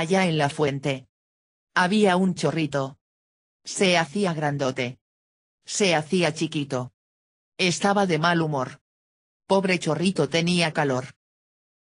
Allá en la fuente. Había un chorrito. Se hacía grandote. Se hacía chiquito. Estaba de mal humor. Pobre chorrito tenía calor.